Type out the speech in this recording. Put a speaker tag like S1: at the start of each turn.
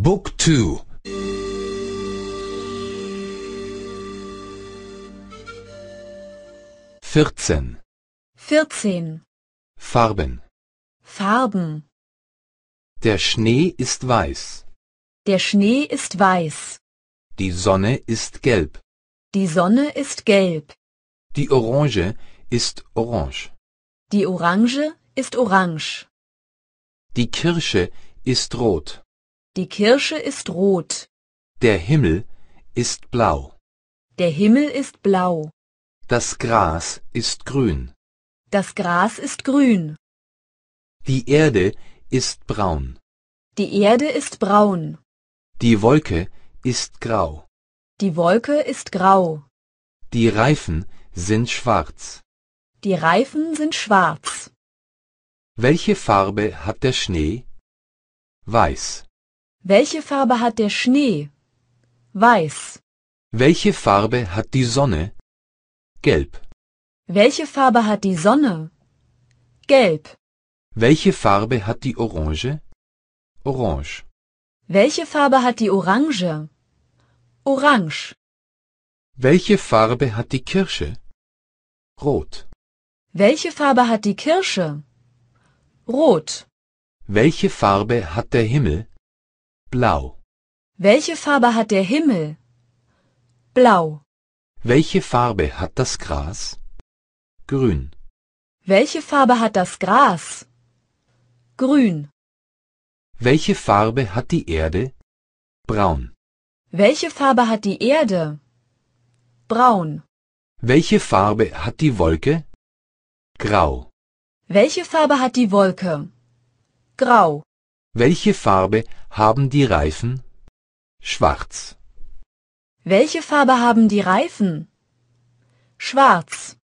S1: Book 2 14
S2: 14
S1: Farben
S2: Farben
S1: Der Schnee ist weiß.
S2: Der Schnee ist weiß.
S1: Die Sonne ist gelb.
S2: Die Sonne ist gelb.
S1: Die Orange ist orange.
S2: Die Orange ist orange.
S1: Die Kirsche ist rot.
S2: Die Kirsche ist rot.
S1: Der Himmel ist blau.
S2: Der Himmel ist blau.
S1: Das Gras ist grün.
S2: Das Gras ist grün.
S1: Die Erde ist braun.
S2: Die Erde ist braun.
S1: Die Wolke ist grau.
S2: Die Wolke ist grau.
S1: Die Reifen sind schwarz.
S2: Die Reifen sind schwarz.
S1: Welche Farbe hat der Schnee? Weiß.
S2: Welche Farbe hat der Schnee? Weiß.
S1: Welche Farbe hat die Sonne? Gelb.
S2: Welche Farbe hat die Sonne? Gelb.
S1: Welche Farbe hat die Orange? Orange.
S2: Welche Farbe hat die Orange? Orange.
S1: Welche Farbe hat die Kirsche? Rot.
S2: Welche Farbe hat die Kirsche? Rot.
S1: Welche Farbe hat der Himmel? Blau.
S2: Welche Farbe hat der Himmel? Blau.
S1: Welche Farbe hat das Gras? Grün.
S2: Welche Farbe hat das Gras? Grün.
S1: Welche Farbe hat die Erde? Braun.
S2: Welche Farbe hat die Erde? Braun.
S1: Welche Farbe hat die Wolke? Grau.
S2: Welche Farbe hat die Wolke? Grau.
S1: Welche Farbe haben die Reifen? Schwarz.
S2: Welche Farbe haben die Reifen? Schwarz.